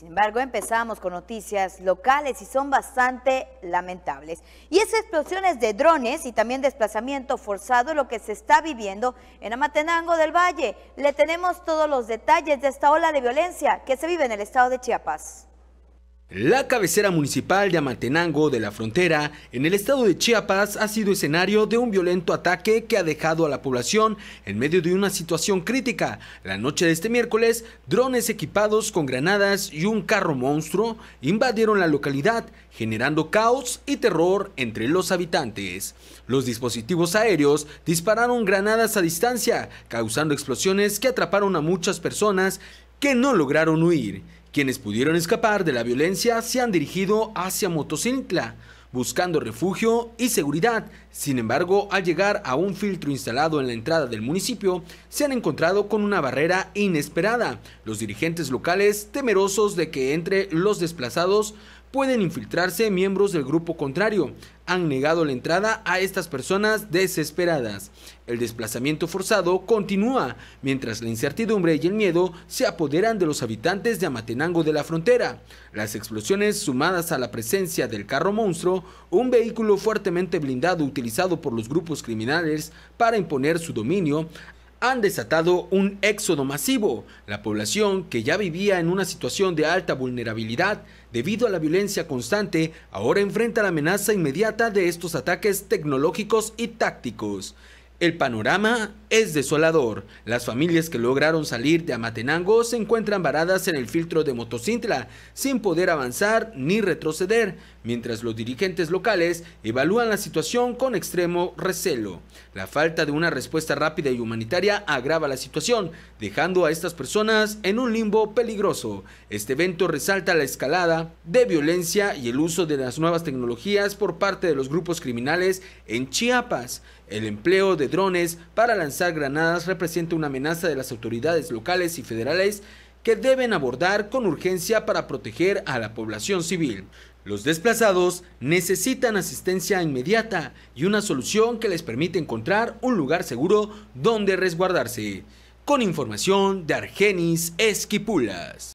Sin embargo, empezamos con noticias locales y son bastante lamentables. Y es explosiones de drones y también desplazamiento forzado lo que se está viviendo en Amatenango del Valle. Le tenemos todos los detalles de esta ola de violencia que se vive en el estado de Chiapas. La cabecera municipal de Amatenango de la frontera, en el estado de Chiapas, ha sido escenario de un violento ataque que ha dejado a la población en medio de una situación crítica. La noche de este miércoles, drones equipados con granadas y un carro monstruo invadieron la localidad, generando caos y terror entre los habitantes. Los dispositivos aéreos dispararon granadas a distancia, causando explosiones que atraparon a muchas personas que no lograron huir. Quienes pudieron escapar de la violencia se han dirigido hacia Motocintla, buscando refugio y seguridad. Sin embargo, al llegar a un filtro instalado en la entrada del municipio, se han encontrado con una barrera inesperada. Los dirigentes locales, temerosos de que entre los desplazados, pueden infiltrarse miembros del grupo contrario. Han negado la entrada a estas personas desesperadas. El desplazamiento forzado continúa, mientras la incertidumbre y el miedo se apoderan de los habitantes de Amatenango de la frontera. Las explosiones sumadas a la presencia del carro monstruo, un vehículo fuertemente blindado utilizado por los grupos criminales para imponer su dominio, han desatado un éxodo masivo. La población, que ya vivía en una situación de alta vulnerabilidad debido a la violencia constante, ahora enfrenta la amenaza inmediata de estos ataques tecnológicos y tácticos. El panorama es desolador. Las familias que lograron salir de Amatenango se encuentran varadas en el filtro de Motocintla, sin poder avanzar ni retroceder, mientras los dirigentes locales evalúan la situación con extremo recelo. La falta de una respuesta rápida y humanitaria agrava la situación, dejando a estas personas en un limbo peligroso. Este evento resalta la escalada de violencia y el uso de las nuevas tecnologías por parte de los grupos criminales en Chiapas. El empleo de drones para lanzar granadas representa una amenaza de las autoridades locales y federales que deben abordar con urgencia para proteger a la población civil. Los desplazados necesitan asistencia inmediata y una solución que les permite encontrar un lugar seguro donde resguardarse. Con información de Argenis Esquipulas.